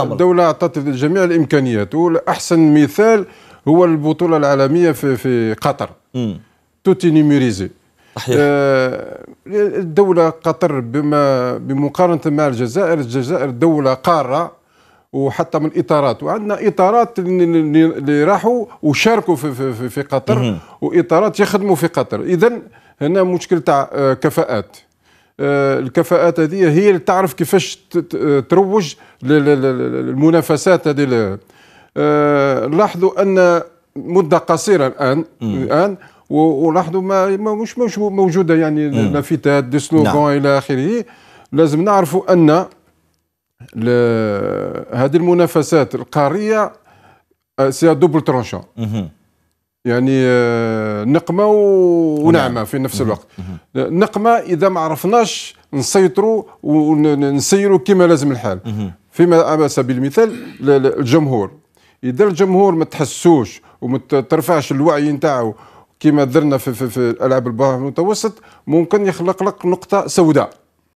الدولة أعطت جميع الإمكانيات وأحسن مثال هو البطولة العالمية في في قطر توتي نيميريزي آه الدولة قطر بما بمقارنة مع الجزائر الجزائر دولة قارة وحتى من إطارات وعندنا اطارات اللي راحوا وشاركوا في, في, في قطر واطارات يخدموا في قطر اذا هنا مشكل تاع آه، كفاءات آه، الكفاءات هذه هي اللي تعرف كيفاش تروج للمنافسات هذه آه، لاحظوا ان مده قصيره الان الان ولاحظوا ما مش مش موجوده يعني لافتات دي سلوغون نعم. الى اخره لازم نعرفوا ان هذه المنافسات القاريه سي دوبل ترونشون يعني آه، نقمه ونعمه في نفس الوقت آه، نقمه اذا ما عرفناش نسيطروا ونسيروا كما لازم الحال فيما على سبيل المثال الجمهور اذا الجمهور ما تحسوش وما ترفعش الوعي نتاعو كما درنا في, في, في الالعاب البحر المتوسط ممكن يخلق لك نقطه سوداء